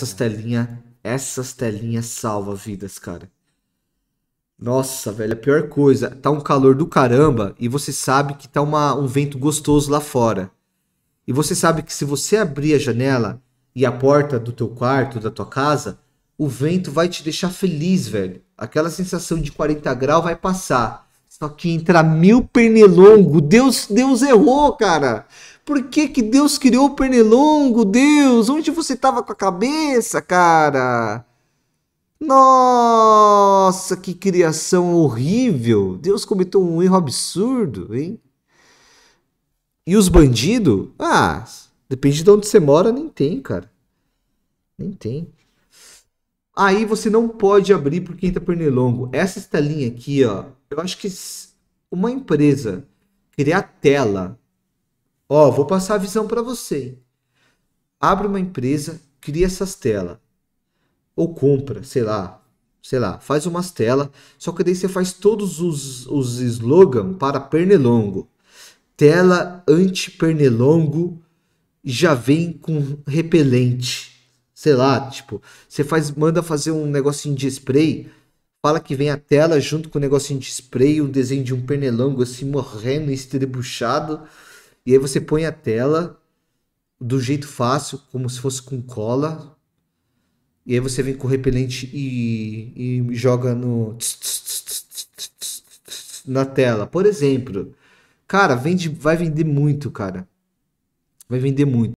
essas telinhas, essas telinhas salva vidas, cara. Nossa, velho, é a pior coisa. Tá um calor do caramba e você sabe que tá uma, um vento gostoso lá fora. E você sabe que se você abrir a janela e a porta do teu quarto, da tua casa, o vento vai te deixar feliz, velho. Aquela sensação de 40 graus vai passar. Só que entra mil pernilongo. Deus, Deus errou, cara. Por que, que Deus criou o pernilongo, Deus? Onde você estava com a cabeça, cara? Nossa, que criação horrível! Deus cometeu um erro absurdo, hein? E os bandidos? Ah, depende de onde você mora, nem tem, cara. Nem tem. Aí você não pode abrir porque entra pernilongo. Essa estelinha aqui, ó. Eu acho que uma empresa criar tela Ó, oh, vou passar a visão para você. Abre uma empresa, cria essas telas. Ou compra, sei lá. Sei lá, faz umas telas. Só que daí você faz todos os, os slogans para pernilongo. Tela anti-pernilongo já vem com repelente. Sei lá, tipo, você faz, manda fazer um negocinho de spray. Fala que vem a tela junto com o negocinho de spray, um desenho de um pernilongo assim morrendo, estrebuchado e aí você põe a tela do jeito fácil, como se fosse com cola. E aí você vem com repelente e, e joga no na tela, por exemplo. Cara, vende, vai vender muito, cara. Vai vender muito.